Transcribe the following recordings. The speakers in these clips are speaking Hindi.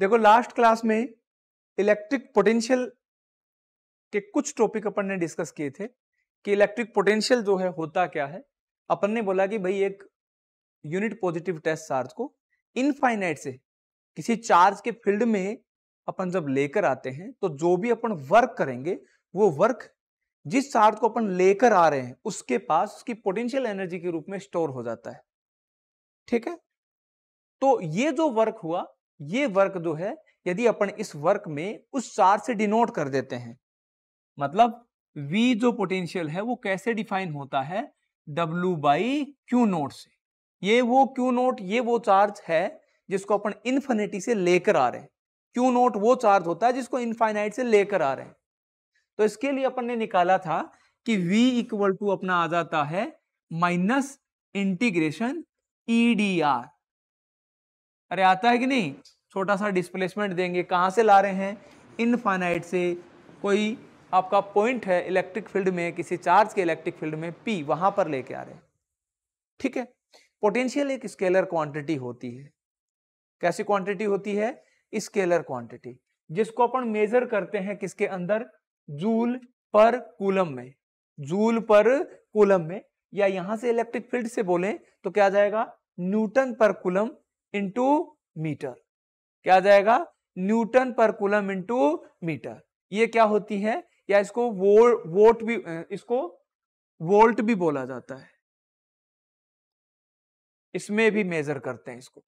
देखो लास्ट क्लास में इलेक्ट्रिक पोटेंशियल के कुछ टॉपिक अपन ने डिस्कस किए थे कि इलेक्ट्रिक पोटेंशियल जो है होता क्या है अपन ने बोला कि भाई एक यूनिट पॉजिटिव टेस्ट चार्ज को इनफाइनाइट से किसी चार्ज के फील्ड में अपन जब लेकर आते हैं तो जो भी अपन वर्क करेंगे वो वर्क जिस चार्ज को अपन लेकर आ रहे हैं उसके पास उसकी पोटेंशियल एनर्जी के रूप में स्टोर हो जाता है ठीक है तो ये जो वर्क हुआ ये वर्क जो है यदि अपन इस वर्क में उस चार से डिनोट कर देते हैं मतलब V जो पोटेंशियल है वो कैसे डिफाइन होता है W बाई क्यू नोट से ये वो क्यू नोट ये वो चार्ज है जिसको अपन इन्फिनिटी से लेकर आ रहे हैं क्यू नोट वो चार्ज होता है जिसको इनफाइनाइट से लेकर आ रहे हैं तो इसके लिए अपन ने निकाला था कि V इक्वल टू अपना आ जाता है minus integration E D R अरे आता है कि नहीं छोटा सा डिस्प्लेसमेंट देंगे कहाँ से ला रहे हैं इनफाइनाइट से कोई आपका पॉइंट है इलेक्ट्रिक फील्ड में किसी चार्ज के इलेक्ट्रिक फील्ड में पी वहां पर लेके आ रहे हैं ठीक है पोटेंशियल एक स्केलर क्वांटिटी होती है कैसी क्वांटिटी होती है स्केलर क्वांटिटी जिसको अपन मेजर करते हैं किसके अंदर जूल पर कूलम में जूल पर कूलम में या यहां से इलेक्ट्रिक फील्ड से बोले तो क्या जाएगा न्यूटन पर कूलम इंटू मीटर क्या आ जाएगा Newton per coulomb into metre ये क्या होती है या इसको वो, वोट भी इसको वोल्ट भी बोला जाता है इसमें भी मेजर करते हैं इसको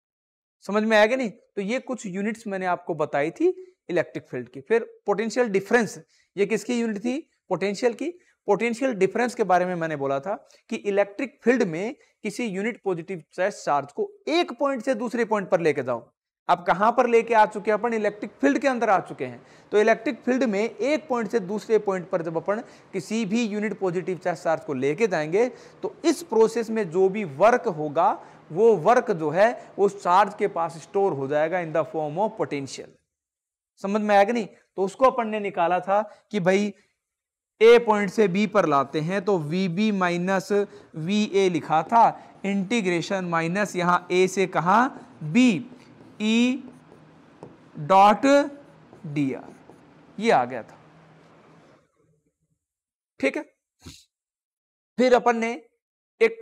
समझ में आएगा नहीं तो ये कुछ यूनिट्स मैंने आपको बताई थी इलेक्ट्रिक फील्ड की फिर पोटेंशियल डिफरेंस ये किसकी यूनिट थी पोटेंशियल की पोटेंशियल डिफरेंस के बारे में मैंने बोला था कि इलेक्ट्रिक फील्ड में किसी यूनिट पॉजिटिव चार्ज को एक पॉइंट से दूसरे पॉइंट पर लेके जाओ अब कहां पर लेके आ चुके हैं अपन इलेक्ट्रिक फील्ड के अंदर आ चुके हैं तो इलेक्ट्रिक फील्ड में एक पॉइंट से दूसरे पॉइंट पर जब अपन किसी भी यूनिट पॉजिटिव चार्ज चार्ज को लेके जाएंगे तो इस प्रोसेस में जो भी वर्क होगा वो वर्क जो है वो चार्ज के पास स्टोर हो जाएगा in the form of potential समझ में आएगा नहीं तो उसको अपन ने निकाला था कि भाई ए पॉइंट से बी पर लाते हैं तो V B minus V A लिखा था इंटीग्रेशन माइनस यहां ए से कहा B E dot D R ये आ गया था ठीक है फिर अपन ने एक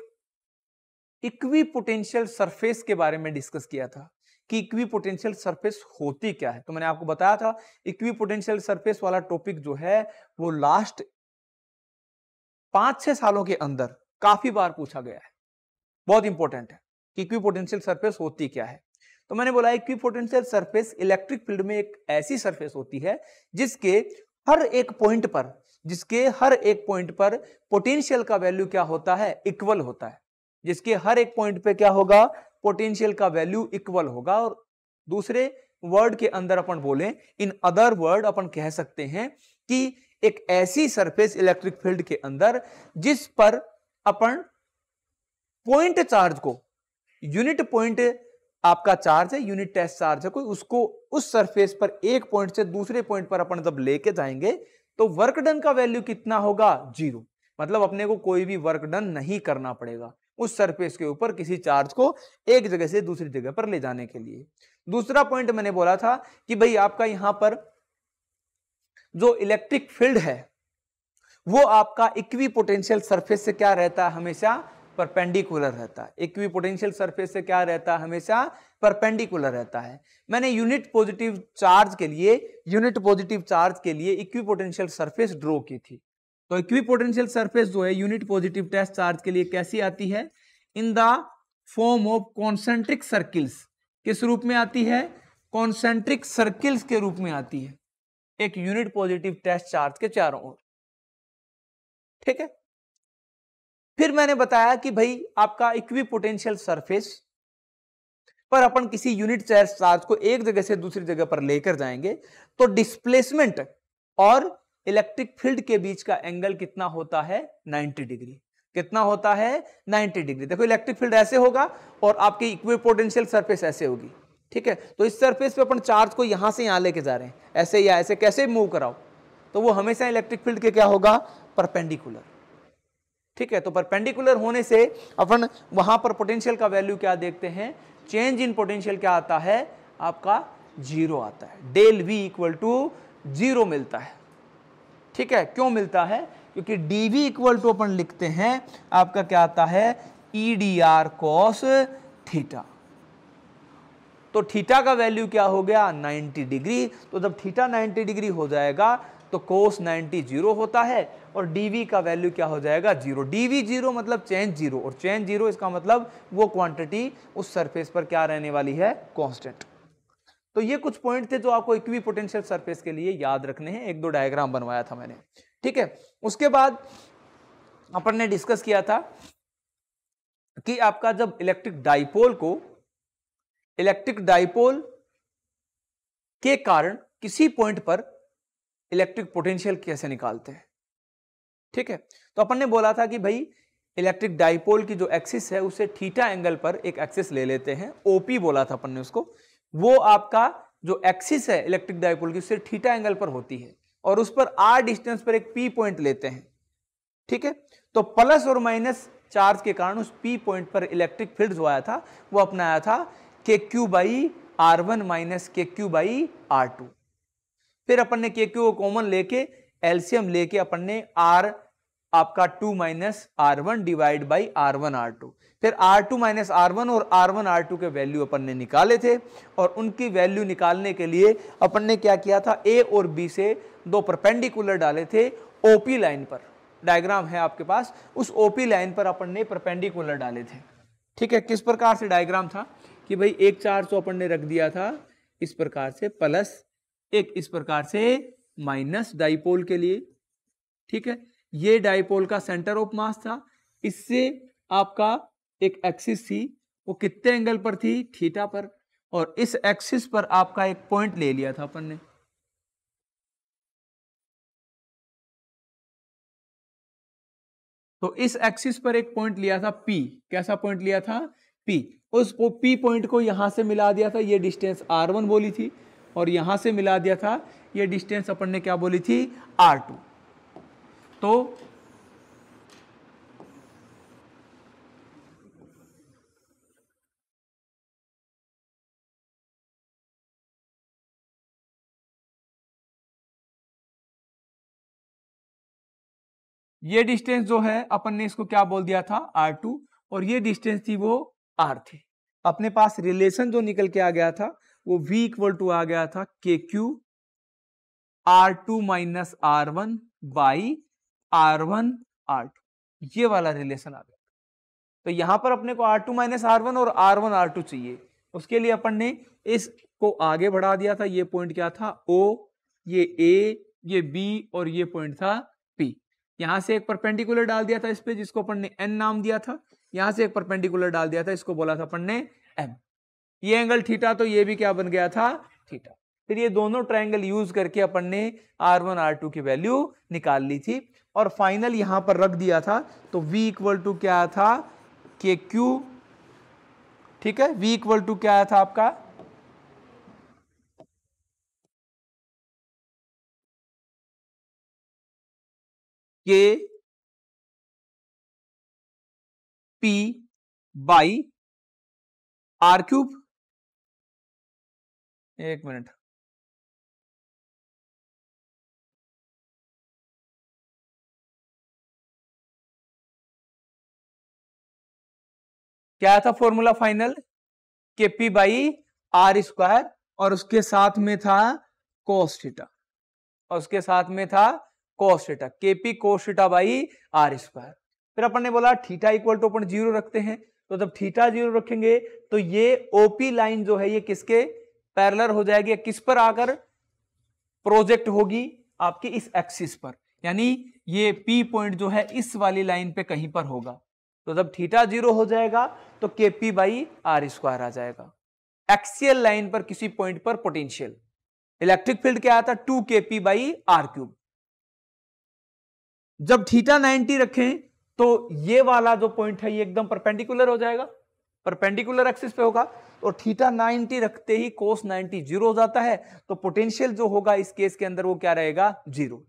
इक्वी पोटेंशियल सरफेस के बारे में डिस्कस किया था कि इक्वी पोटेंशियल सरफेस होती क्या है तो मैंने आपको बताया था इक्वी पोटेंशियल सरफेस वाला टॉपिक जो है वो लास्ट पांच छह सालों के अंदर काफी बार पूछा गया है बहुत इंपॉर्टेंट है कि इक्वी पोटेंशियल सरफेस होती क्या है तो मैंने बोला इक्विपोटेंशियल सरफेस इलेक्ट्रिक फील्ड में एक ऐसी सरफेस होती है जिसके हर एक पॉइंट पर जिसके हर एक पॉइंट पर पोटेंशियल का वैल्यू क्या होता है इक्वल होता है जिसके हर एक पॉइंट पे क्या होगा पोटेंशियल का वैल्यू इक्वल होगा और दूसरे वर्ड के अंदर अपन बोले इन अदर वर्ड अपन कह सकते हैं कि एक ऐसी सरफेस इलेक्ट्रिक फील्ड के अंदर जिस पर अपन पॉइंट चार्ज को यूनिट पॉइंट आपका चार्ज है यूनिट टेस्ट चार्ज है कोई उसको उस सरफेस पर एक पॉइंट से दूसरे पॉइंट पर अपन जब लेके जाएंगे तो वर्क डन का वैल्यू कितना होगा जीरो मतलब अपने को कोई भी वर्क डन नहीं करना पड़ेगा उस सरफेस के ऊपर किसी चार्ज को एक जगह से दूसरी जगह पर ले जाने के लिए दूसरा पॉइंट मैंने बोला था कि भाई आपका यहां पर जो इलेक्ट्रिक फील्ड है वो आपका इक्वी पोटेंशियल सरफेस से क्या रहता है हमेशा परपेंडिकुलर रहता है इक्वी पोटेंशियल सरफेस से क्या रहता है हमेशा परपेंडिकुलर रहता है मैंने यूनिट पॉजिटिव चार्ज के लिए यूनिट पॉजिटिव चार्ज के लिए इक्वी पोटेंशियल सरफेस ड्रॉ की थी तो इक्वी पोटेंशियल सरफेस जो है यूनिट पॉजिटिव टेस्ट चार्ज के लिए कैसी आती है in the form of concentric circles किस रूप में आती है कॉन्सेंट्रिक सर्किल्स के रूप में आती है एक यूनिट पॉजिटिव टेस्ट चार्ज के चारों ओर ठीक है फिर मैंने बताया कि भाई आपका इक्वी पोटेंशियल सरफेस पर अपन किसी यूनिट चार्ज चार्ज को एक जगह से दूसरी जगह पर लेकर जाएंगे तो डिस्प्लेसमेंट और इलेक्ट्रिक फील्ड के बीच का एंगल कितना होता है 90 डिग्री कितना होता है 90 डिग्री देखो इलेक्ट्रिक फील्ड ऐसे होगा और आपकी इक्वी पोटेंशियल सरफेस ऐसे होगी ठीक है तो इस सरफेस पे अपन चार्ज को यहां से यहां लेके जा रहे हैं ऐसे या ऐसे कैसे मूव कराओ तो वो हमेशा इलेक्ट्रिक फील्ड के क्या होगा परपेंडिकुलर ठीक है तो परपेंडिकुलर होने से अपन वहां पर पोटेंशियल का वैल्यू क्या देखते हैं चेंज इन पोटेंशियल क्या आता है आपका जीरो आता है del V equal to zero मिलता है ठीक है क्यों मिलता है क्योंकि डी वी इक्वल टू अपन लिखते हैं आपका क्या आता है E D R cos theta तो थीटा का वैल्यू क्या हो गया 90 डिग्री तो जब थीटा 90 डिग्री हो जाएगा तो कोस 90 जीरो होता है और डी का वैल्यू क्या हो जाएगा जीरो dv जीरो मतलब चेंज जीरो और चेंज जीरो इसका मतलब वो क्वांटिटी उस सरफेस पर क्या रहने वाली है कांस्टेंट तो ये कुछ पॉइंट थे जो आपको इक्वी पोटेंशियल सर्फेस के लिए याद रखने हैं एक दो डायग्राम बनवाया था मैंने ठीक है उसके बाद अपन ने डिस्कस किया था कि आपका जब इलेक्ट्रिक डाइपोल को इलेक्ट्रिक डाइपोल के कारण किसी पॉइंट पर इलेक्ट्रिक पोटेंशियल कैसे निकालते हैं ठीक है तो अपन ने बोला था कि भाई इलेक्ट्रिक डाइपोल की जो एक्सिस है उसे थीटा एंगल पर एक एक्सिस ले लेते हैं ओपी बोला था अपन ने उसको वो आपका जो एक्सिस है इलेक्ट्रिक डाइपोल की उससे थीटा एंगल पर होती है और उस पर आर डिस्टेंस पर एक पी पॉइंट लेते हैं ठीक है तो प्लस और माइनस चार्ज के कारण उस पी पॉइंट पर इलेक्ट्रिक फील्ड जो आया था वो अपना आया था K Q by R one minus K Q by R two फिर अपन ने के क्यू को कॉमन लेके एल्सियम लेके अपन ने आर आपका two minus R one divide by R one R two फिर R two minus R one और आर वन आर टू के वैल्यू अपन ने निकाले थे और उनकी वैल्यू निकालने के लिए अपन ने क्या किया था ए और बी से दो परपेंडिकुलर डाले थे ओपी लाइन पर डायग्राम है आपके पास उस ओपी लाइन पर अपन ने परपेंडिकुलर डाले थे ठीक है किस प्रकार से डायग्राम था कि भाई एक चार्ज तो अपन ने रख दिया था इस प्रकार से प्लस एक इस प्रकार से माइनस डाइपोल के लिए ठीक है ये डाइपोल का सेंटर ऑफ मास था इससे आपका एक एक्सिस थी वो कितने एंगल पर थी थीटा पर और इस एक्सिस पर आपका एक पॉइंट ले लिया था अपन ने तो इस एक्सिस पर एक पॉइंट लिया था पी कैसा पॉइंट लिया था पी उस पी पॉइंट को यहां से मिला दिया था ये डिस्टेंस आर वन बोली थी और यहां से मिला दिया था ये डिस्टेंस अपन ने क्या बोली थी आर टू तो ये डिस्टेंस जो है अपन ने इसको क्या बोल दिया था आर टू और ये डिस्टेंस थी वो आर थी अपने पास रिलेशन जो निकल के आ गया था वो v इक्वल टू आ गया था K Q R two minus R one by R one R two ये वाला रिलेशन आ गया तो यहां पर अपने को R two minus R one और आर वन आर टू चाहिए उसके लिए अपन ने इसको आगे बढ़ा दिया था ये पॉइंट क्या था ओ ये ए ये बी और ये पॉइंट था पी यहां से एक परपेंडिकुलर डाल दिया था इस पे जिसको अपन ने एन नाम दिया था यहां से एक परपेंडिकुलर डाल दिया था इसको बोला था अपन ने एम ये एंगल थीटा तो ये भी क्या बन गया था थीटा फिर ये दोनों ट्राइंगल यूज करके अपन ने आर वन आर टू की वैल्यू निकाल ली थी और फाइनल यहां पर रख दिया था तो वी इक्वल टू क्या था के क्यू ठीक है वी इक्वल टू क्या था आपका K P by R cube एक मिनट क्या था formula final K P by R square और उसके साथ में था कोस्टिटा और उसके साथ में था cos theta K P cos theta by R square फिर अपन ने बोला थीटा इक्वल टू अपन जीरो रखते हैं तो जब थीटा जीरो रखेंगे तो ये ओपी लाइन जो है ये किसके पैरलर हो जाएगी किस पर आकर प्रोजेक्ट होगी आपकी इस एक्सिस पर यानी ये पी पॉइंट जो है इस वाली लाइन पे कहीं पर होगा तो जब थीटा जीरो हो जाएगा तो K P by R square आ जाएगा एक्सियल लाइन पर किसी पॉइंट पर पोटेंशियल इलेक्ट्रिक फील्ड क्या आता two K P by R cube जब थीटा 90 रखें तो ये वाला जो पॉइंट है ये एकदम परपेंडिकुलर हो जाएगा परपेंडिकुलर एक्सिस पे होगा और थीटा 90 रखते ही कोस 90 जीरो हो जाता है तो पोटेंशियल जो होगा इस केस के अंदर वो क्या रहेगा जीरो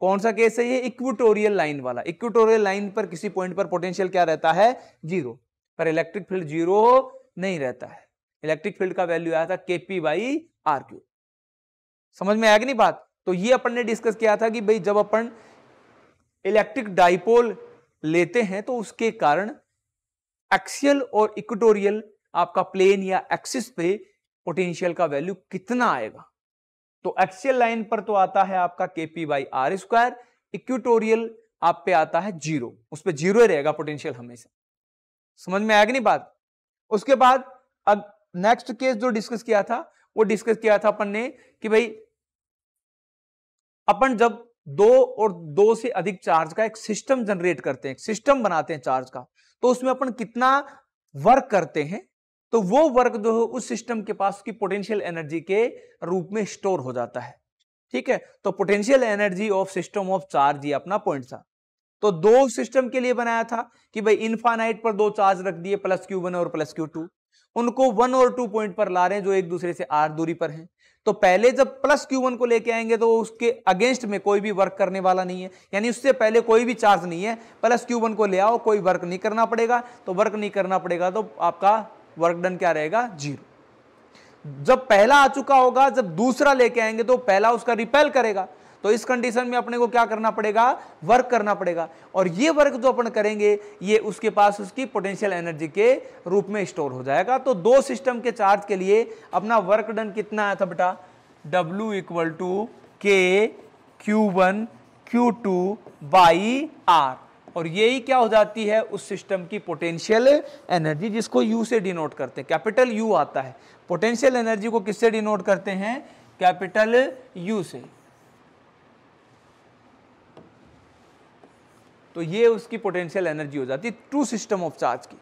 कौन सा केस है ये इक्विटोरियल लाइन वाला इक्विटोरियल लाइन पर किसी पॉइंट पर पोटेंशियल क्या रहता है जीरो पर इलेक्ट्रिक फील्ड जीरो नहीं रहता है इलेक्ट्रिक फील्ड का वैल्यू आया था केपी बाई आर क्यू समझ में आया कि नहीं बात तो ये अपन ने डिस्कस किया था कि भाई जब अपन इलेक्ट्रिक डाइपोल लेते हैं तो उसके कारण एक्सियल और इक्विटोरियल आपका प्लेन या एक्सिस पे पोटेंशियल का वैल्यू कितना आएगा तो एक्सियल लाइन पर तो आता है आपका K P by R square equatorial आप पे आता है जीरो उस पर जीरो रहेगा पोटेंशियल हमेशा समझ में आएगा नहीं बात उसके बाद अब नेक्स्ट केस जो डिस्कस किया था वो डिस्कस किया था अपन ने कि भाई अपन जब दो और दो से अधिक चार्ज का एक सिस्टम जनरेट करते हैं सिस्टम बनाते हैं चार्ज का तो उसमें अपन कितना वर्क करते हैं तो वो वर्क जो है उस सिस्टम के पास की पोटेंशियल एनर्जी के रूप में स्टोर हो जाता है ठीक है तो potential energy of system of charge ये अपना पॉइंट था तो दो सिस्टम के लिए बनाया था कि भाई इन्फानाइट पर दो चार्ज रख दिए प्लस क्यू वन और प्लस क्यू टू उनको वन और टू पॉइंट पर ला रहे हैं जो एक दूसरे से आर दूरी पर हैं तो पहले जब प्लस क्यू वन को लेके आएंगे तो उसके अगेंस्ट में कोई भी वर्क करने वाला नहीं है यानी उससे पहले कोई भी चार्ज नहीं है प्लस क्यू वन को ले आओ कोई वर्क नहीं करना पड़ेगा तो वर्क नहीं करना पड़ेगा तो आपका वर्क डन क्या रहेगा जीरो जब पहला आ चुका होगा जब दूसरा लेके आएंगे तो पहला उसका रिपेल करेगा तो इस कंडीशन में अपने को क्या करना पड़ेगा वर्क करना पड़ेगा और ये वर्क जो अपन करेंगे ये उसके पास उसकी पोटेंशियल एनर्जी के रूप में स्टोर हो जाएगा तो दो सिस्टम के चार्ज के लिए अपना वर्क डन कितना आया था बेटा W equal to K Q one Q two by R और यही क्या हो जाती है उस सिस्टम की पोटेंशियल एनर्जी जिसको यू से डिनोट करते हैं कैपिटल यू आता है पोटेंशियल एनर्जी को किससे डिनोट करते हैं कैपिटल यू से तो ये उसकी पोटेंशियल एनर्जी हो जाती है टू सिस्टम ऑफ चार्ज की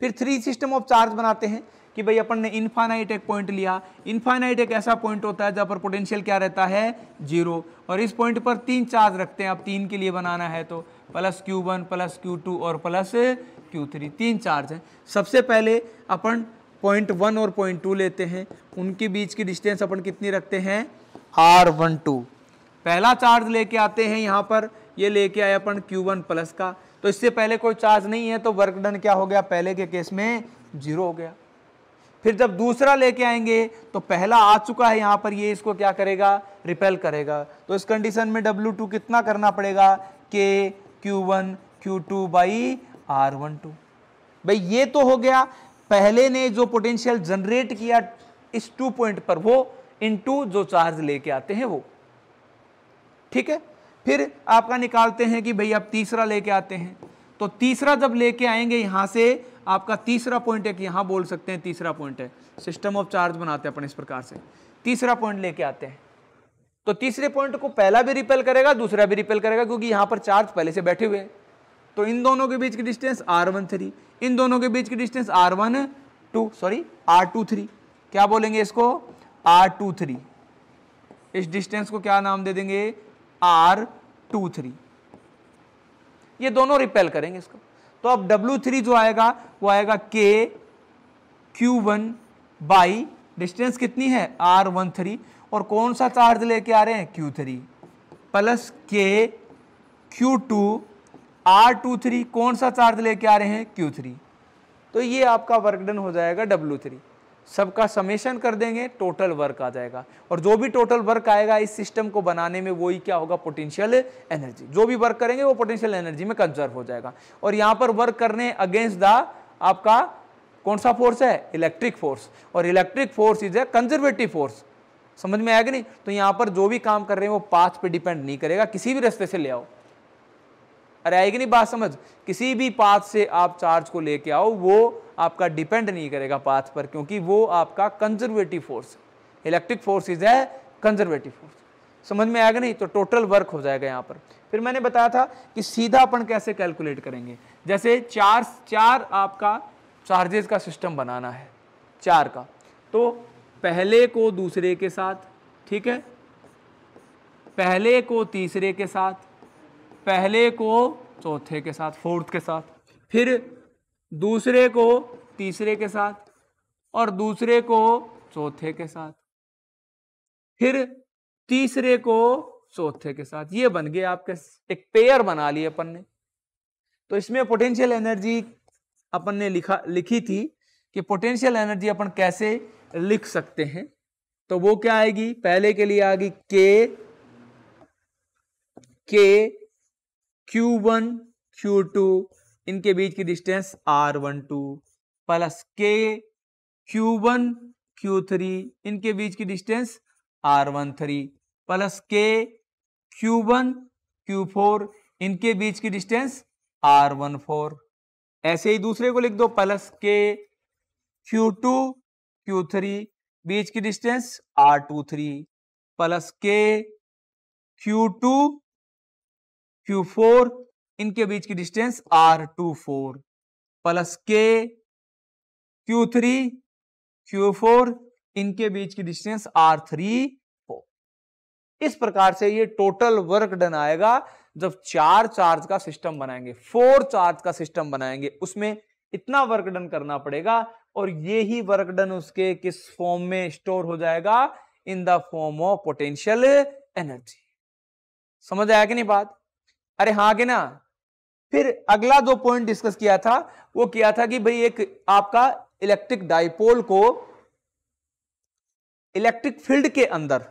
फिर थ्री सिस्टम ऑफ चार्ज बनाते हैं कि भाई अपन ने इनफाइनाइट एक पॉइंट लिया इनफाइनाइट एक ऐसा पॉइंट होता है जहां पर पोटेंशियल क्या रहता है जीरो और इस पॉइंट पर तीन चार्ज रखते हैं अब तीन के लिए बनाना है तो plus Q one plus Q two और प्लस क्यू थ्री तीन चार्ज हैं सबसे पहले अपन पॉइंट वन और पॉइंट टू लेते हैं उनके बीच की डिस्टेंस अपन कितनी रखते हैं आर वन टू पहला चार्ज लेके आते हैं यहाँ पर ये लेके आए अपन क्यू वन प्लस का तो इससे पहले कोई चार्ज नहीं है तो वर्क डन क्या हो गया पहले के केस में जीरो हो गया फिर जब दूसरा लेके आएंगे तो पहला आ चुका है यहाँ पर ये इसको क्या करेगा रिपेल करेगा तो इस कंडीशन में W2 कितना करना पड़ेगा K Q1 one Q two by R one two भाई ये तो हो गया पहले ने जो पोटेंशियल जनरेट किया इस टू पॉइंट पर वो इनटू जो चार्ज लेके आते हैं वो ठीक है फिर आपका निकालते हैं कि भाई आप तीसरा लेके आते हैं तो तीसरा जब लेके आएंगे यहां से आपका तीसरा पॉइंट है कि यहां बोल सकते हैं तीसरा पॉइंट है सिस्टम ऑफ चार्ज बनाते हैं अपन इस प्रकार से तीसरा पॉइंट लेके आते हैं तो तीसरे पॉइंट को पहला भी रिपेल करेगा दूसरा भी रिपेल करेगा क्योंकि यहां पर चार्ज पहले से बैठे हुए हैं तो इन दोनों के बीच की डिस्टेंस आर वन थ्री इन दोनों के बीच की distance R one two sorry R two three क्या बोलेंगे इसको आर टू थ्री इस डिस्टेंस को क्या नाम दे देंगे आर टू थ्री ये दोनों रिपेल करेंगे इसको तो अब डब्ल्यू थ्री जो आएगा वो आएगा के क्यू वन बाई डिस्टेंस कितनी है आर वन थ्री और कौन सा चार्ज लेके आ रहे हैं Q three plus K Q two R two three कौन सा चार्ज लेके आ रहे हैं क्यू थ्री तो ये आपका वर्क डन हो जाएगा डब्ल्यू थ्री सबका समेशन कर देंगे टोटल वर्क आ जाएगा और जो भी टोटल वर्क आएगा इस सिस्टम को बनाने में वही क्या होगा पोटेंशियल एनर्जी जो भी वर्क करेंगे वो पोटेंशियल एनर्जी में कंजर्व हो जाएगा और यहाँ पर वर्क करने अगेंस्ट द आपका कौन सा फोर्स है इलेक्ट्रिक फोर्स और electric force is a conservative force समझ में आएगा नहीं तो यहाँ पर जो भी काम कर रहे हैं वो पाथ पे डिपेंड नहीं करेगा किसी भी रास्ते से ले आओ अरे आएगी नहीं बात समझ किसी भी पाथ से आप चार्ज को लेके आओ वो आपका डिपेंड नहीं करेगा पाथ पर क्योंकि वो आपका conservative force electric force is है कंजर्वेटिव फोर्स समझ में आएगा नहीं तो टोटल वर्क हो जाएगा यहाँ पर फिर मैंने बताया था कि सीधा अपन कैसे कैलकुलेट करेंगे जैसे चार चार आपका चार्जेस का सिस्टम बनाना है चार का तो पहले को दूसरे के साथ ठीक है पहले को तीसरे के साथ पहले को चौथे के साथ फोर्थ के साथ फिर दूसरे को तीसरे के साथ और दूसरे को चौथे के साथ फिर तीसरे को चौथे के साथ ये बन गए आपके एक पेयर बना लिए अपन ने तो इसमें पोटेंशियल एनर्जी अपन ने लिखा लिखी थी कि पोटेंशियल एनर्जी अपन कैसे लिख सकते हैं तो वो क्या आएगी पहले के लिए आएगी के के क्यू वन क्यू टू इनके बीच की distance R one two plus K Q one Q three इनके बीच की distance R one three plus K Q one Q four इनके बीच की डिस्टेंस आर वन फोर ऐसे ही दूसरे को लिख दो प्लस के Q2, Q3 बीच की distance R23 plus two Q four इनके बीच की distance R24 plus three Q four इनके बीच की डिस्टेंस R3 इस प्रकार से ये टोटल वर्क डन आएगा जब चार चार्ज का सिस्टम बनाएंगे फोर चार्ज का सिस्टम बनाएंगे उसमें इतना वर्क डन करना पड़ेगा और ये ही वर्क डन उसके किस फॉर्म में स्टोर हो जाएगा in the form of potential energy समझ आया कि नहीं बात अरे हाँ के ना फिर अगला दो पॉइंट डिस्कस किया था वो किया था कि भाई एक आपका इलेक्ट्रिक डाइपोल को इलेक्ट्रिक फील्ड के अंदर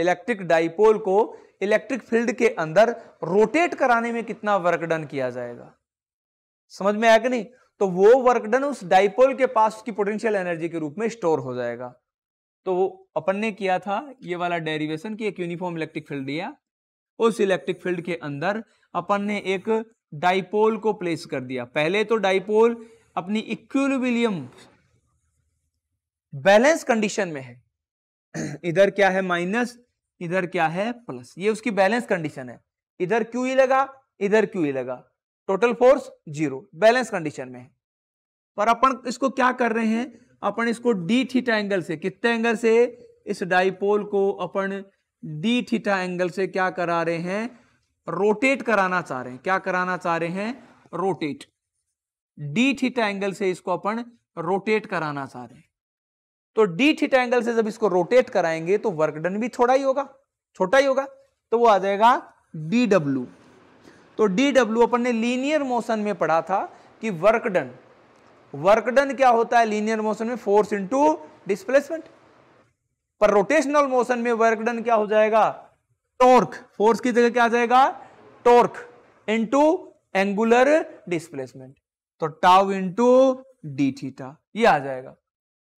इलेक्ट्रिक डाइपोल को इलेक्ट्रिक फील्ड के अंदर रोटेट कराने में कितना वर्क डन किया जाएगा समझ में आया कि नहीं तो वो वर्क डन उस डाइपोल के पास की पोटेंशियल एनर्जी के रूप में स्टोर हो जाएगा तो अपन ने किया था ये वाला डेरिवेशन कि एक यूनिफॉर्म इलेक्ट्रिक फील्ड दिया उस इलेक्ट्रिक फील्ड के अंदर अपन ने एक डाइपोल को प्लेस कर दिया पहले तो डाइपोल अपनी इक्विलिब्रियम बैलेंस कंडीशन में है इधर क्या है माइनस इधर क्या है प्लस ये उसकी बैलेंस कंडीशन है इधर क्यू ही लगा इधर क्यू ही लगा total force zero balance condition में है पर अपन इसको क्या कर रहे हैं अपन इसको डी थीटा एंगल से कितने एंगल से इस डाइपोल को अपन डी थीटा एंगल से क्या करा रहे हैं रोटेट कराना चाह रहे हैं क्या कराना चाह रहे हैं रोटेट डी थीटा एंगल से इसको अपन रोटेट कराना चाह रहे हैं तो डी थीटा एंगल से जब इसको रोटेट कराएंगे तो वर्क डन भी थोड़ा ही होगा छोटा ही होगा तो वो आ जाएगा डी डब्ल्यू तो डी डब्ल्यू अपन ने लीनियर मोशन में पढ़ा था कि वर्क डन वर्क डन क्या होता है लीनियर मोशन में फोर्स इंटू डिस्प्लेसमेंट पर रोटेशनल मोशन में वर्क डन क्या हो जाएगा टॉर्क फोर्स की जगह क्या आ जाएगा टॉर्क इंटू एंगुलर डिस्प्लेसमेंट तो टाउ इंटू डी थीटा ये आ जाएगा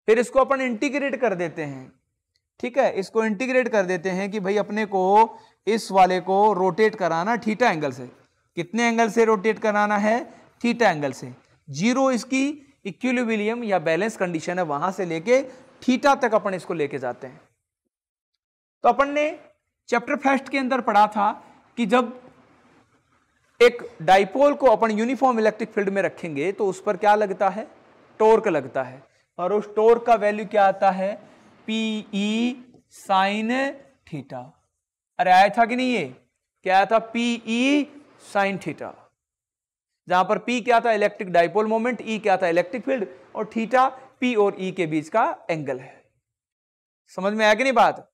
फिर इसको अपन इंटीग्रेट कर देते हैं ठीक है इसको इंटीग्रेट कर देते हैं कि भाई अपने को इस वाले को रोटेट कराना थीटा एंगल से कितने एंगल से रोटेट कराना है थीटा एंगल से जीरो इसकी इक्विलिबिलियम या बैलेंस कंडीशन है वहां से लेके थीटा तक अपन इसको लेके जाते हैं तो अपन ने चैप्टर फर्स्ट के अंदर पढ़ा था कि जब एक डाइपोल को अपन यूनिफॉर्म इलेक्ट्रिक फील्ड में रखेंगे तो उस पर क्या लगता है टोर्क लगता है और उस टोर्क का वैल्यू क्या आता है पी ई साइन थीटा अरे आया था कि नहीं ये क्या आया था पीई साइन थीटा जहां पर P क्या था इलेक्ट्रिक डाइपोल मोमेंट E क्या था इलेक्ट्रिक फील्ड और थीटा P और E के बीच का एंगल है समझ में आया कि नहीं बात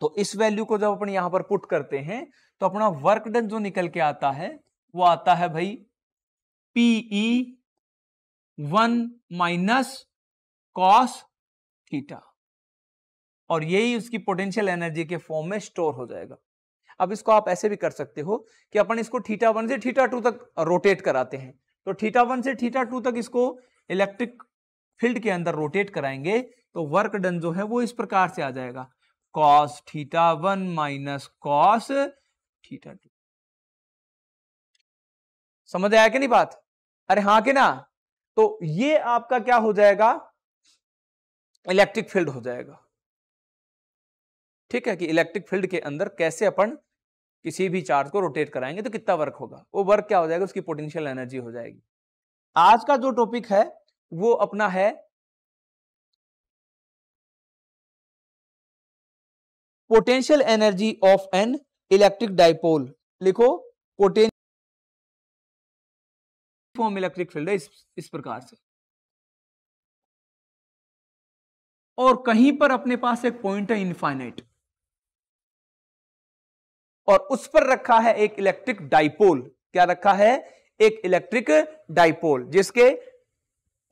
तो इस वैल्यू को जब अपन यहां पर पुट करते हैं तो अपना वर्क डन जो निकल के आता है वो आता है भाई P E e one minus cos theta और यही उसकी पोटेंशियल एनर्जी के फॉर्म में स्टोर हो जाएगा अब इसको आप ऐसे भी कर सकते हो कि अपन इसको थीटा वन से थीटा टू तक रोटेट कराते हैं तो थीटा वन से थीटा टू तक इसको इलेक्ट्रिक फील्ड के अंदर रोटेट कराएंगे तो वर्क डन जो है वो इस प्रकार से आ जाएगा cos theta one minus cos theta two समझ आया कि नहीं बात अरे हाँ के ना तो ये आपका क्या हो जाएगा इलेक्ट्रिक फील्ड हो जाएगा ठीक है कि इलेक्ट्रिक फील्ड के अंदर कैसे अपन किसी भी चार्ज को रोटेट कराएंगे तो कितना वर्क होगा वो वर्क क्या हो जाएगा उसकी पोटेंशियल एनर्जी हो जाएगी आज का जो टॉपिक है वो अपना है potential energy of an electric dipole लिखो पोटेंशियल फॉर्म इलेक्ट्रिक फील्ड है इस, इस प्रकार से और कहीं पर अपने पास एक पॉइंट है इनफाइनाइट और उस पर रखा है एक इलेक्ट्रिक डाइपोल क्या रखा है एक इलेक्ट्रिक डाइपोल जिसके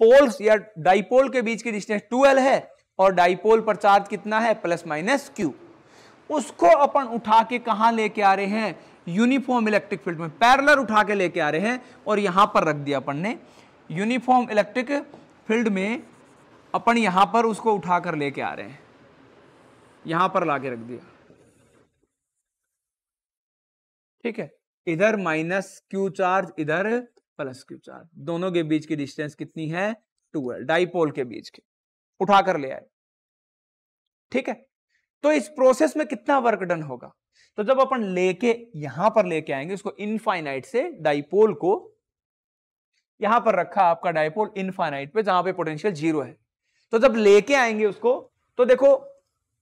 पोल्स या डाइपोल के बीच की डिस्टेंस 2l है और डाइपोल पर चार्ज कितना है प्लस माइनस क्यू उसको अपन उठा के कहा लेके आ रहे हैं यूनिफॉर्म इलेक्ट्रिक फील्ड में पैरलर उठा के लेके आ रहे हैं और यहां पर रख दिया अपन ने यूनिफॉर्म इलेक्ट्रिक फील्ड में अपन यहां पर उसको उठा कर लेके आ रहे हैं यहां पर लाके रख दिया ठीक है इधर माइनस क्यू चार्ज इधर प्लस क्यू चार्ज दोनों के बीच की डिस्टेंस कितनी है टू एल डाइपोल के बीच के उठा कर ले आए ठीक है तो इस प्रोसेस में कितना वर्क डन होगा तो जब अपन लेके यहां पर लेके आएंगे उसको इनफाइनाइट से डाइपोल को यहां पर रखा आपका डाइपोल इनफाइनाइट पे जहां पे पोटेंशियल जीरो है तो जब लेके आएंगे उसको तो देखो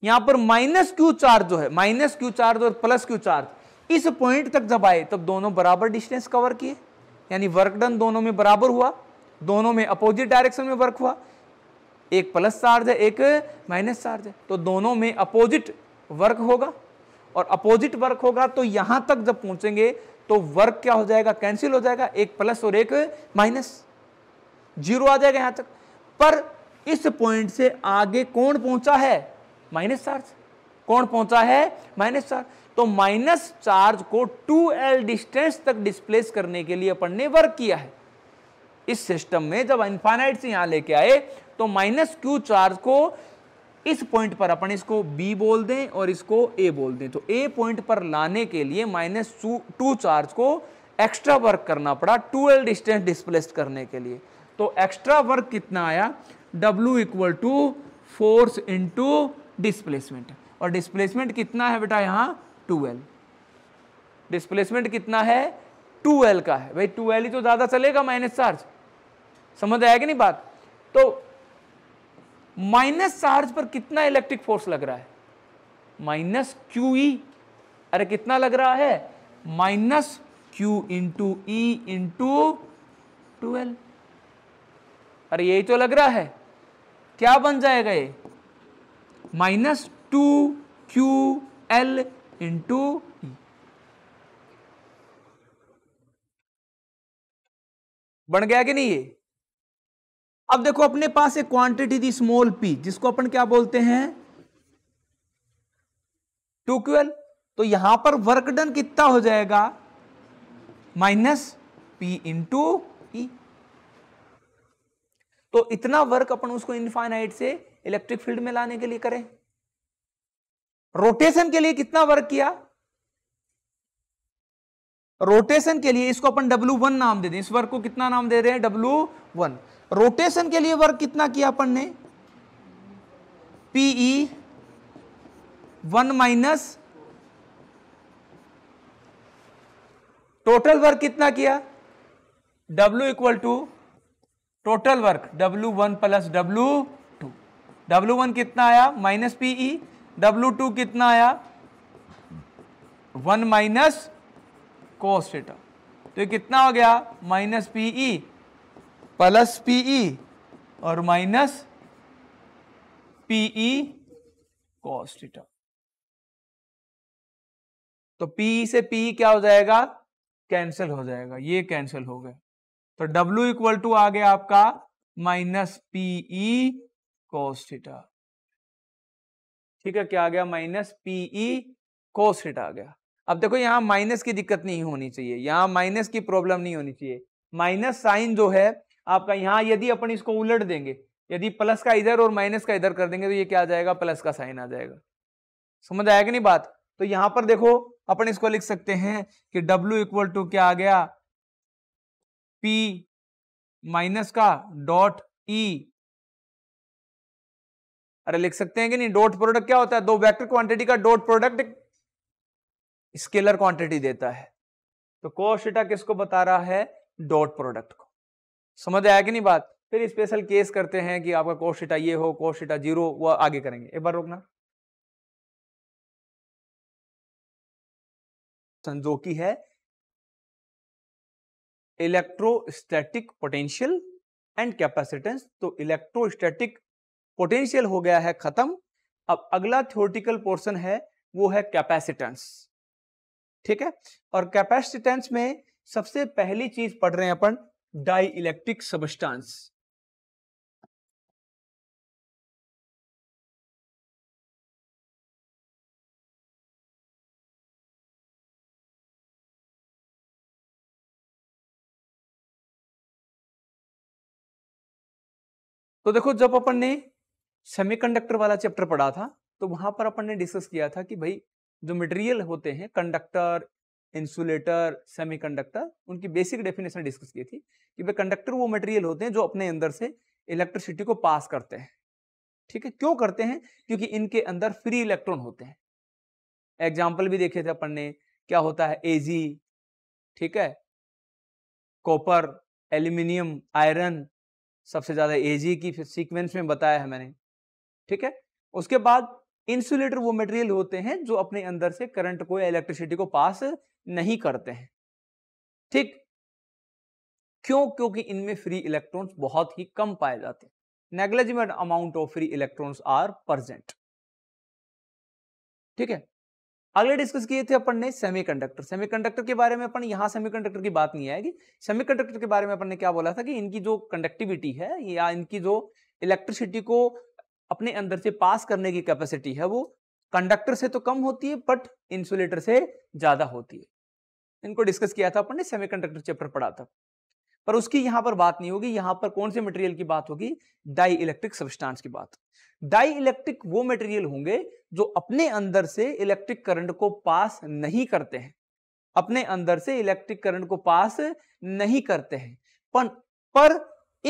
यहां पर माइनस क्यू चार्ज जो है माइनस क्यू चार्ज और प्लस क्यू चार्ज इस पॉइंट तक जब आए तब दोनों बराबर डिस्टेंस कवर किए यानी वर्क डन दोनों में बराबर हुआ दोनों में अपोजिट डायरेक्शन में वर्क हुआ एक प्लस चार्ज है एक माइनस चार्ज है तो दोनों में अपोजिट वर्क होगा और अपोजिट वर्क होगा तो यहां तक जब पहुंचेंगे तो वर्क क्या हो जाएगा कैंसिल हो जाएगा एक प्लस और एक माइनस जीरो आ जाएगा यहां तक पर इस पॉइंट से आगे कौन पहुंचा है माइनस चार्ज कौन पहुंचा है माइनस चार्ज तो माइनस चार्ज को 2l डिस्टेंस तक डिस्प्लेस करने के लिए अपन ने वर्क किया है इस सिस्टम में जब इंफाइनाइट से यहां लेके आए तो माइनस क्यू चार्ज को इस पॉइंट पर अपन इसको b बोल दें और इसको a बोल दें तो a पॉइंट पर लाने के लिए माइनस टू चार्ज को एक्स्ट्रा वर्क करना पड़ा 2l डिस्टेंस डिस्प्लेस करने के लिए तो एक्स्ट्रा वर्क कितना आया W equal to force into displacement और डिस्प्लेसमेंट कितना है बेटा यहाँ 2l डिस्प्लेसमेंट कितना है 2l का है भाई 2l ही तो ज़्यादा चलेगा माइनस चार्ज समझ आया कि नहीं बात तो माइनस चार्ज पर कितना इलेक्ट्रिक फोर्स लग रहा है माइनस क्यू ई अरे कितना लग रहा है minus Q into E into L अरे यही तो लग रहा है क्या बन जाएगा ये minus two Q L into e. बन गया कि नहीं ये अब देखो अपने पास एक क्वांटिटी थी स्मॉल पी जिसको अपन क्या बोलते हैं टू क्यूएल तो यहां पर वर्क डन कितना हो जाएगा माइनस पी इंटू ई तो इतना वर्क अपन उसको इनफाइनाइट से इलेक्ट्रिक फील्ड में लाने के लिए करें रोटेशन के लिए कितना वर्क किया रोटेशन के लिए इसको अपन डब्ल्यू वन नाम दे दें इस वर्क को कितना नाम दे रहे हैं डब्ल्यू वन रोटेशन के लिए वर्क कितना किया अपन ने P E one minus total work कितना किया W equal to total work W1 one plus W two W one कितना आया माइनस पीई W2 कितना आया वन माइनस कोस थीटा तो ये कितना हो गया minus P E e। Plus P E e और माइनस ई कोस थीटा तो पीई e से पीई क्या हो जाएगा कैंसिल हो जाएगा ये कैंसिल हो गया तो W इक्वल टू आ गया आपका माइनस ई कोस थीटा ठीक है क्या आ गया माइनस पीई कोसेट आ गया अब देखो यहाँ माइनस की दिक्कत नहीं होनी चाहिए यहाँ माइनस की प्रॉब्लम नहीं होनी चाहिए माइनस साइन जो है आपका यहाँ यदि अपन इसको उलट देंगे यदि प्लस का इधर और माइनस का इधर कर देंगे तो ये क्या आ जाएगा प्लस का साइन आ जाएगा समझ आया कि नहीं बात तो यहां पर देखो अपन इसको लिख सकते हैं कि डब्ल्यू इक्वल टू क्या आ गया पी माइनस का डॉट ई e अरे लिख सकते हैं कि नहीं डॉट प्रोडक्ट क्या होता है दो वेक्टर क्वांटिटी का डॉट प्रोडक्ट स्केलर क्वांटिटी देता है तो कोशिटा किसको बता रहा है डॉट प्रोडक्ट को समझ आया कि नहीं बात फिर स्पेशल केस करते हैं कि आपका कोशिटा ये हो कोशिटा जीरो वो आगे करेंगे एक बार रोकना जो की है इलेक्ट्रोस्टैटिक पोटेंशियल एंड कैपेसिटेंस तो इलेक्ट्रोस्टैटिक पोटेंशियल हो गया है खत्म अब अगला थियोरटिकल पोर्शन है वो है कैपेसिटेंस ठीक है और कैपेसिटेंस में सबसे पहली चीज पढ़ रहे हैं अपन डाई इलेक्ट्रिक सबस्टांस तो देखो जब अपन ने सेमीकंडक्टर वाला चैप्टर पढ़ा था तो वहां पर अपन ने डिस्कस किया था कि भाई जो मटेरियल होते हैं कंडक्टर इंसुलेटर सेमीकंडक्टर उनकी बेसिक डेफिनेशन डिस्कस की थी कि भाई कंडक्टर वो मटेरियल होते हैं जो अपने अंदर से इलेक्ट्रिसिटी को पास करते हैं ठीक है क्यों करते हैं क्योंकि इनके अंदर फ्री इलेक्ट्रॉन होते हैं एग्जाम्पल भी देखे थे अपन ने क्या होता है एजी ठीक है कॉपर एल्यूमिनियम आयरन सबसे ज़्यादा एजी की सीक्वेंस में बताया है मैंने ठीक है उसके बाद इंसुलेटर वो मटेरियल होते हैं जो अपने अंदर से करंट को या इलेक्ट्रिसिटी को पास नहीं करते हैं ठीक क्यों क्योंकि इनमें फ्री इलेक्ट्रॉन्स बहुत ही कम पाए जाते हैं negligible amount of free electrons are present ठीक है अगले डिस्कस किए थे अपन ने सेमीकंडक्टर सेमीकंडक्टर के बारे में अपन यहां सेमीकंडक्टर की बात नहीं आएगी सेमीकंडक्टर के बारे में अपन ने क्या बोला था कि इनकी जो कंडक्टिविटी है या इनकी जो इलेक्ट्रिसिटी को अपने अंदर से पास करने की कैपेसिटी है वो कंडक्टर से तो कम होती है बट इंसुलेटर से ज्यादा होती है इनको डिस्कस किया था अपन ने सेमीकंडक्टर चैप्टर पढ़ा था पर उसकी यहां पर बात नहीं होगी यहां पर कौन से मटेरियल की बात होगी डाई इलेक्ट्रिक सब्सटेंस की बात डाई इलेक्ट्रिक वो मटेरियल होंगे जो अपने अंदर से इलेक्ट्रिक करंट को पास नहीं करते हैं अपने अंदर से इलेक्ट्रिक करंट को पास नहीं करते हैं पर, पर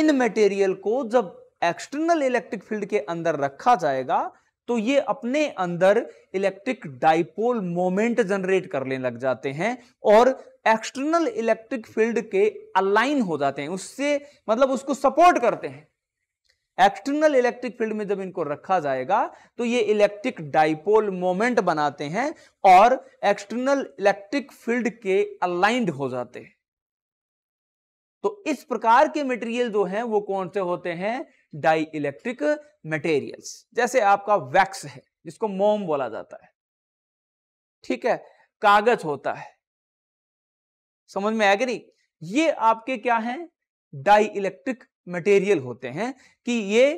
इन मटेरियल को जब एक्सटर्नल इलेक्ट्रिक फील्ड के अंदर रखा जाएगा तो ये अपने अंदर इलेक्ट्रिक डाइपोल मोमेंट जनरेट करने लग जाते हैं और एक्सटर्नल इलेक्ट्रिक फील्ड के अलाइन हो जाते हैं उससे मतलब उसको सपोर्ट करते हैं एक्सटर्नल इलेक्ट्रिक फील्ड में जब इनको रखा जाएगा तो ये इलेक्ट्रिक डाइपोल मोमेंट बनाते हैं और एक्सटर्नल इलेक्ट्रिक फील्ड के अलाइंड हो जाते हैं तो इस प्रकार के मटेरियल जो हैं वो कौन से होते हैं डाई इलेक्ट्रिक मटेरियल जैसे आपका वैक्स है जिसको मोम बोला जाता है ठीक है कागज होता है समझ में आएगा नहीं ये आपके क्या हैं डाई इलेक्ट्रिक मटेरियल होते हैं कि ये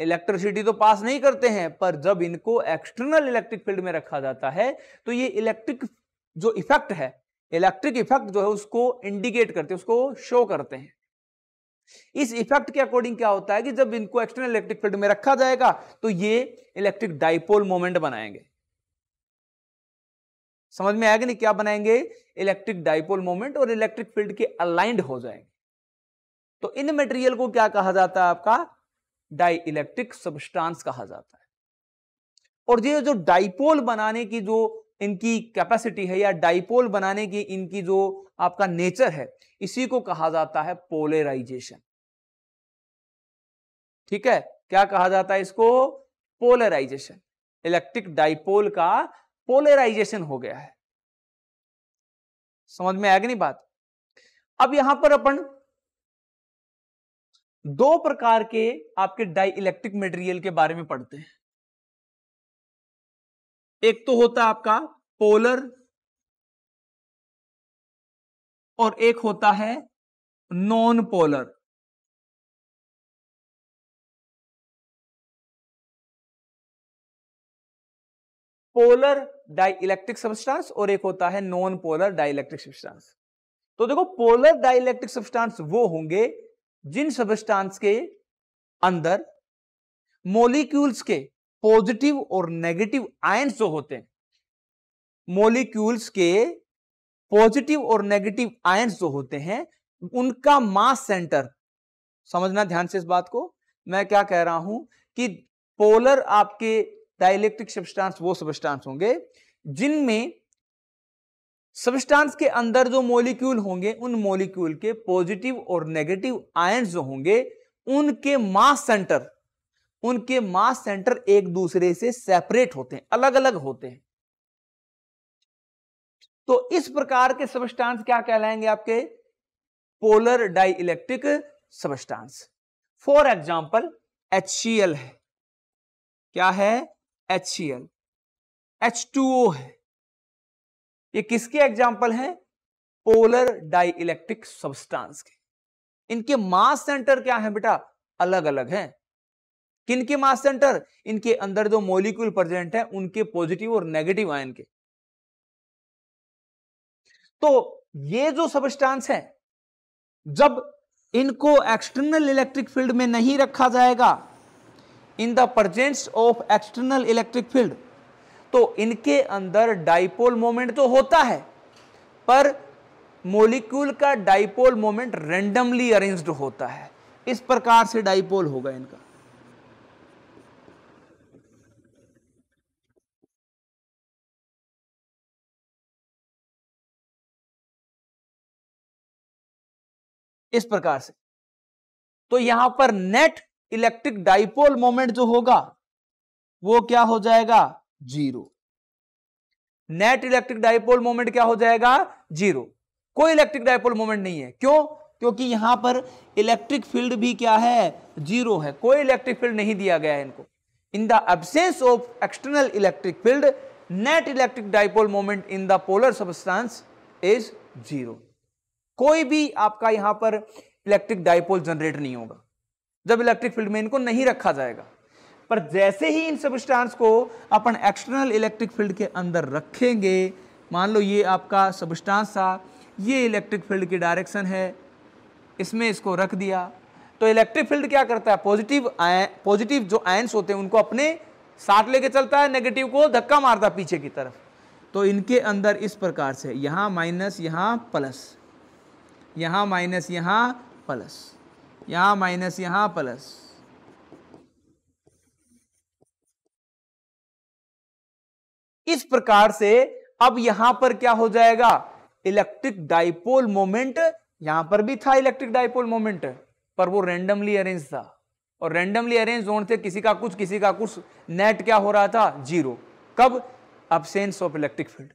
इलेक्ट्रिसिटी तो पास नहीं करते हैं पर जब इनको एक्सटर्नल इलेक्ट्रिक फील्ड में रखा जाता है तो ये इलेक्ट्रिक जो इफेक्ट है इलेक्ट्रिक इफेक्ट जो है उसको इंडिकेट करते हैं उसको शो करते हैं इस इफेक्ट के अकॉर्डिंग क्या होता है कि जब इनको एक्सटर्नल इलेक्ट्रिक फील्ड में रखा जाएगा तो ये इलेक्ट्रिक डाइपोल मोमेंट बनाएंगे समझ में आएगा नहीं क्या बनाएंगे इलेक्ट्रिक डाइपोल मोमेंट और इलेक्ट्रिक फील्ड के अलाइंड हो जाएंगे तो इन मटेरियल को क्या कहा जाता है आपका डाई इलेक्ट्रिक सबस्टांस कहा जाता है और ये जो डाइपोल बनाने की जो इनकी कैपेसिटी है या डाइपोल बनाने की इनकी जो आपका नेचर है इसी को कहा जाता है पोलराइजेशन ठीक है क्या कहा जाता है इसको पोलराइजेशन इलेक्ट्रिक डाइपोल का पोलराइजेशन हो गया है समझ में आएगी नहीं बात अब यहां पर अपन दो प्रकार के आपके डाई इलेक्ट्रिक मटेरियल के बारे में पढ़ते हैं एक तो होता है आपका पोलर और एक होता है non polar polar dielectric substance और एक होता है नॉन पोलर डाइलेक्ट्रिक सब्सटेंस तो देखो पोलर डाइलेक्ट्रिक सब्सटेंस वो होंगे जिन सब्सटेंस के अंदर मोलिक्यूल्स के पॉजिटिव और नेगेटिव आयंस जो होते हैं मोलिक्यूल्स के पॉजिटिव और नेगेटिव आयंस जो होते हैं उनका मास सेंटर समझना ध्यान से इस बात को मैं क्या कह रहा हूं कि पोलर आपके डायलेक्ट्रिक सबस्टांस वो सबस्टांस होंगे जिनमें सबस्टांस के अंदर जो मोलिक्यूल होंगे उन मोलिक्यूल के पॉजिटिव और नेगेटिव आयंस जो होंगे उनके मास सेंटर उनके मास सेंटर एक दूसरे से सेपरेट होते हैं अलग अलग होते हैं तो इस प्रकार के सबस्टांस क्या कहलाएंगे आपके polar dielectric substance for example H है क्या है एच H2O है ये किसके एग्जाम्पल हैं पोलर इलेक्ट्रिक सबस्टांस के इनके मास सेंटर क्या है बेटा अलग अलग हैं किन के मास सेंटर इनके अंदर जो मोलिक्यूल प्रेजेंट है उनके पॉजिटिव और नेगेटिव आयन के तो ये जो सबस्टांस है जब इनको एक्सटर्नल इलेक्ट्रिक फील्ड में नहीं रखा जाएगा in the presence of external electric field तो इनके अंदर डाइपोल मोमेंट तो होता है पर मोलिक्यूल का डाइपोल मोमेंट रेंडमली अरेंज्ड होता है इस प्रकार से डाइपोल होगा इनका इस प्रकार से तो यहां पर नेट इलेक्ट्रिक डाइपोल मोमेंट जो होगा वो क्या हो जाएगा zero net electric dipole moment क्या हो जाएगा जीरो कोई इलेक्ट्रिक डाइपोल मोमेंट नहीं है क्यों क्योंकि यहां पर इलेक्ट्रिक फील्ड भी क्या है जीरो है कोई इलेक्ट्रिक फील्ड नहीं दिया गया है इनको in the absence of external electric field net electric dipole moment in the polar substance is zero कोई भी आपका यहां पर इलेक्ट्रिक डाइपोल जनरेट नहीं होगा जब इलेक्ट्रिक फील्ड में इनको नहीं रखा जाएगा पर जैसे ही इन सबस्टांस को अपन एक्सटर्नल इलेक्ट्रिक फील्ड के अंदर रखेंगे मान लो ये आपका सबस्टांस था ये इलेक्ट्रिक फील्ड की डायरेक्शन है इसमें इसको रख दिया तो इलेक्ट्रिक फील्ड क्या करता है पॉजिटिव पॉजिटिव जो आयंस होते हैं उनको अपने साथ लेके चलता है नेगेटिव को धक्का मारता है पीछे की तरफ तो इनके अंदर इस प्रकार से यहाँ माइनस यहाँ प्लस यहाँ माइनस यहाँ प्लस यहाँ माइनस यहाँ प्लस इस प्रकार से अब यहां पर क्या हो जाएगा इलेक्ट्रिक डाइपोल मोमेंट यहां पर भी था इलेक्ट्रिक डाइपोल मोमेंट पर वो रैंडमली अरेंज था और रैंडमली अरेंज जोन थे किसी का कुछ किसी का कुछ नेट क्या हो रहा था जीरो कब अबसेंस ऑफ इलेक्ट्रिक फील्ड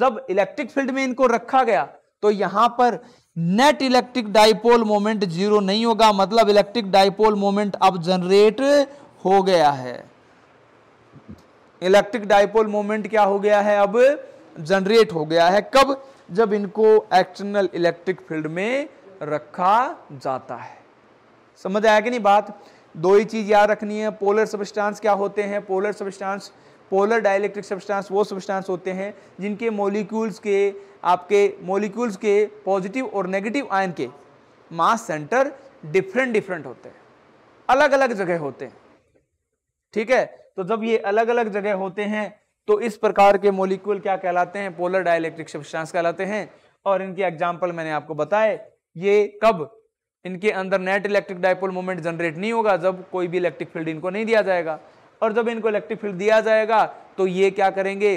जब इलेक्ट्रिक फील्ड में इनको रखा गया तो यहां पर net electric dipole moment zero नहीं होगा मतलब इलेक्ट्रिक डाइपोल मोमेंट अब जनरेट हो गया है इलेक्ट्रिक डाइपोल मोमेंट क्या हो गया है अब जनरेट हो गया है कब जब इनको एक्सटर्नल इलेक्ट्रिक फील्ड में रखा जाता है समझ आया कि नहीं बात दो ही चीज याद रखनी है पोलर सबस्टांस क्या होते हैं polar substance polar dielectric substance वो सब्सटेंस होते हैं जिनके मॉलिक्यूल्स के आपके मॉलिक्यूल्स के पॉजिटिव और नेगेटिव आयन के मास सेंटर डिफरेंट डिफरेंट होते हैं अलग अलग जगह होते हैं ठीक है तो जब ये अलग अलग जगह होते हैं तो इस प्रकार के मोलिक्यूल क्या कहलाते हैं पोलर डाइलेक्ट्रिक सब्सटेंस कहलाते हैं और इनके एग्जाम्पल मैंने आपको बताए ये कब इनके अंदर net electric dipole moment generate नहीं होगा जब कोई भी इलेक्ट्रिक फील्ड इनको नहीं दिया जाएगा और जब इनको इलेक्ट्रिक फील्ड दिया जाएगा तो ये क्या करेंगे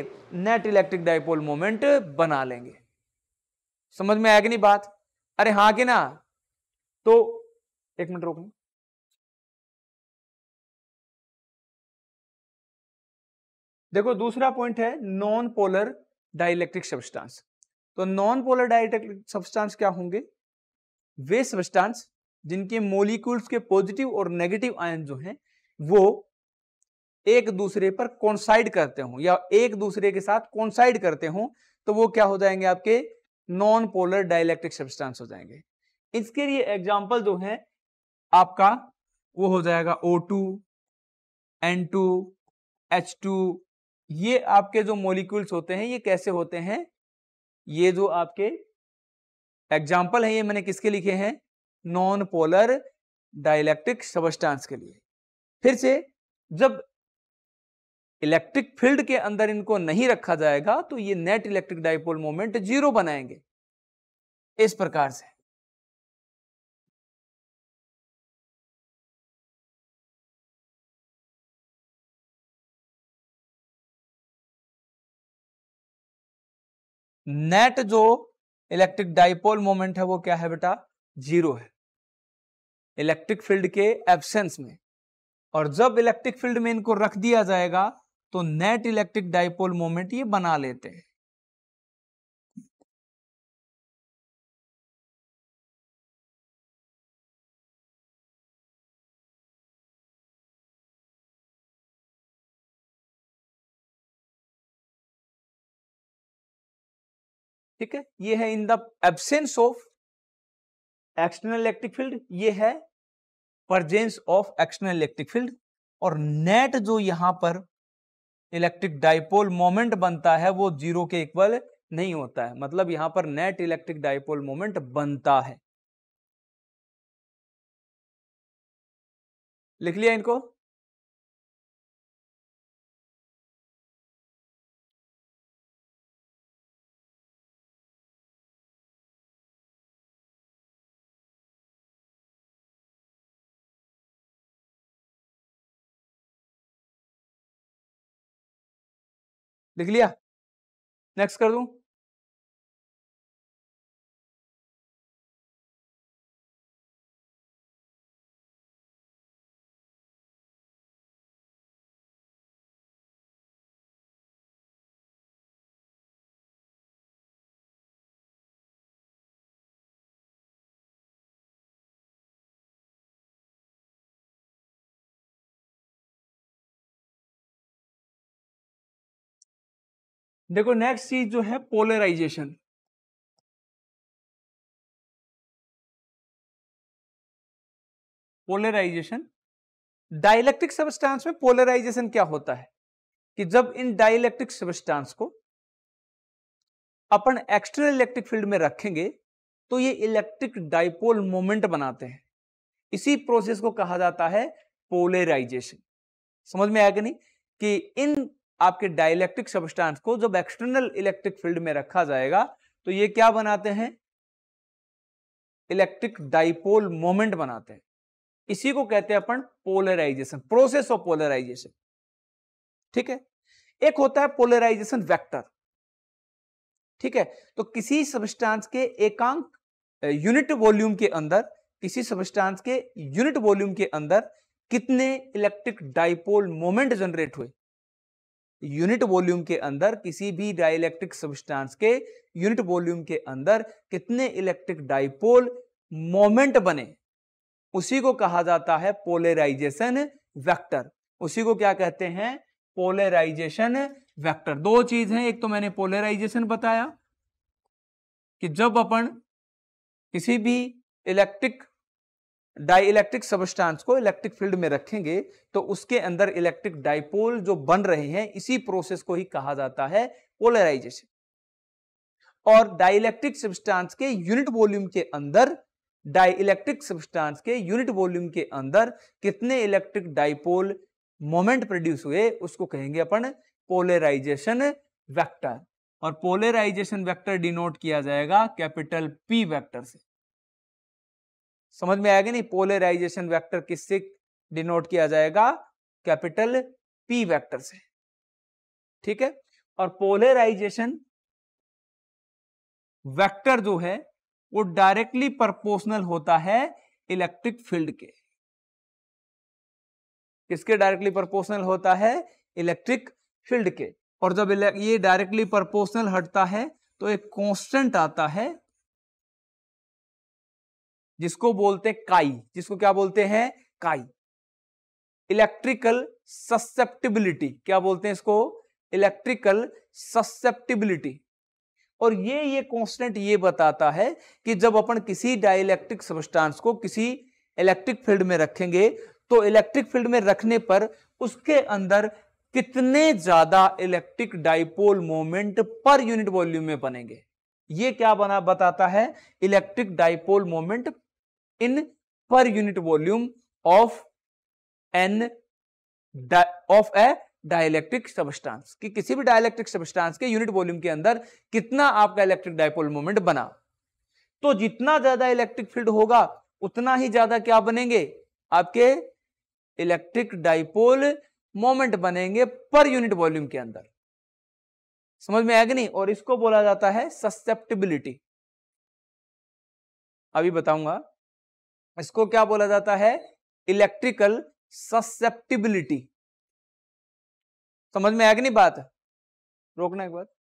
नेट इलेक्ट्रिक डायपोल मोमेंट बना लेंगे समझ में आएगी नहीं बात अरे हाँ कि ना तो एक मिनट रोकना देखो दूसरा पॉइंट है नॉन पोलर डाइलेक्ट्रिक सब्सटेंस तो नॉन पोलर डाइलेक्ट्रिक सब्सटेंस क्या होंगे वे सब्सटेंस जिनके मोलिक्यूल्स के पॉजिटिव और नेगेटिव आयन जो हैं वो एक दूसरे पर कॉन्साइड करते हों या एक दूसरे के साथ कॉन्साइड करते हों तो वो क्या हो जाएंगे आपके नॉन पोलर डायलैक्ट्रिक सब्सटेंस हो जाएंगे इसके लिए एग्जाम्पल जो है आपका वो हो जाएगा O2, N2, H2 ये आपके जो मॉलिक्यूल्स होते हैं ये कैसे होते हैं ये जो आपके एग्जाम्पल है ये मैंने किसके लिखे हैं नॉन पोलर डायलैक्ट्रिक सबस्टांस के लिए फिर से जब इलेक्ट्रिक फील्ड के अंदर इनको नहीं रखा जाएगा तो ये net electric dipole moment zero बनाएंगे इस प्रकार से नेट जो इलेक्ट्रिक डाइपोल मोमेंट है वो क्या है बेटा जीरो है इलेक्ट्रिक फील्ड के एब्सेंस में और जब इलेक्ट्रिक फील्ड में इनको रख दिया जाएगा तो नेट इलेक्ट्रिक डाइपोल मोमेंट ये बना लेते हैं ठीक है ये है in the absence of external electric field ये है presence of external electric field और नेट जो यहां पर इलेक्ट्रिक डाइपोल मोमेंट बनता है वो जीरो के इक्वल नहीं होता है मतलब यहां पर नेट इलेक्ट्रिक डाइपोल मोमेंट बनता है लिख लिया इनको लिख लिया नेक्स्ट कर दूं देखो नेक्स्ट चीज जो है पोलराइजेशन पोलराइजेशन डायलेक्ट्रिक सबस्टांस में पोलराइजेशन क्या होता है कि जब इन डायलेक्ट्रिक सबस्टांस को अपन एक्स्ट्रा इलेक्ट्रिक फील्ड में रखेंगे तो ये इलेक्ट्रिक डाइपोल मोमेंट बनाते हैं इसी प्रोसेस को कहा जाता है पोलराइजेशन समझ में आया कि नहीं कि इन आपके डायलैक्ट्रिक सबस्टांस को जब एक्सटर्नल इलेक्ट्रिक फील्ड में रखा जाएगा तो ये क्या बनाते हैं इलेक्ट्रिक डाइपोल मोमेंट बनाते हैं इसी को कहते हैं अपन पोलराइजेशन प्रोसेस ऑफ पोलराइजेशन ठीक है एक होता है पोलराइजेशन वेक्टर ठीक है तो किसी सबस्टांस के एकांक यूनिट वॉल्यूम के अंदर किसी सबस्टांस के यूनिट वॉल्यूम के अंदर कितने इलेक्ट्रिक डाइपोल मोमेंट जनरेट हुए यूनिट वॉल्यूम के अंदर किसी भी डाइलेक्ट्रिक सब्सटेंस के यूनिट वॉल्यूम के अंदर कितने इलेक्ट्रिक डाइपोल मोमेंट बने उसी को कहा जाता है पोलराइजेशन वेक्टर उसी को क्या कहते हैं पोलराइजेशन वेक्टर दो चीज है एक तो मैंने पोलराइजेशन बताया कि जब अपन किसी भी इलेक्ट्रिक डाईइलेक्ट्रिक सबस्टांस को इलेक्ट्रिक फील्ड में रखेंगे तो उसके अंदर इलेक्ट्रिक डाइपोल जो बन रहे हैं इसी प्रोसेस को ही कहा जाता है पोलराइजेशन और डाइलेक्ट्रिक सबस्टांस के यूनिट वॉल्यूम के अंदर डाइलेक्ट्रिक सबस्टांस के यूनिट वॉल्यूम के अंदर कितने इलेक्ट्रिक डाइपोल मोमेंट प्रोड्यूस हुए उसको कहेंगे अपन पोलराइजेशन वेक्टर और पोलराइजेशन वेक्टर डिनोट किया जाएगा कैपिटल पी वेक्टर से समझ में आएगा नहीं पोलराइजेशन वेक्टर किससे डिनोट किया जाएगा कैपिटल पी वेक्टर से ठीक है और पोलराइजेशन वेक्टर जो है वो डायरेक्टली प्रोपोर्शनल होता है इलेक्ट्रिक फील्ड के किसके डायरेक्टली प्रोपोर्शनल होता है इलेक्ट्रिक फील्ड के और जब ये डायरेक्टली प्रोपोर्शनल हटता है तो एक कांस्टेंट आता है जिसको बोलते हैं काई जिसको क्या बोलते हैं काई इलेक्ट्रिकल ससेप्टिबिलिटी क्या बोलते हैं इसको इलेक्ट्रिकल ससेप्टिबिलिटी और ये ये कॉन्स्टेंट ये बताता है कि जब अपन किसी डाइलेक्ट्रिक सबस्टांस को किसी इलेक्ट्रिक फील्ड में रखेंगे तो इलेक्ट्रिक फील्ड में रखने पर उसके अंदर कितने ज्यादा electric dipole moment per unit volume में बनेंगे ये क्या बना बताता है electric dipole moment in per unit volume of an of a dielectric substance कि किसी भी डायलेक्ट्रिक सबस्टांस के यूनिट वॉल्यूम के अंदर कितना आपका इलेक्ट्रिक डायपोल मोमेंट बना तो जितना ज्यादा इलेक्ट्रिक फील्ड होगा उतना ही ज्यादा क्या बनेंगे आपके इलेक्ट्रिक डायपोल मोमेंट बनेंगे पर यूनिट वॉल्यूम के अंदर समझ में आएगा नहीं और इसको बोला जाता है ससेप्टिबिलिटी अभी बताऊंगा इसको क्या बोला जाता है इलेक्ट्रिकल ससेप्टिबिलिटी समझ में आएगी नहीं बात रोकना एक बात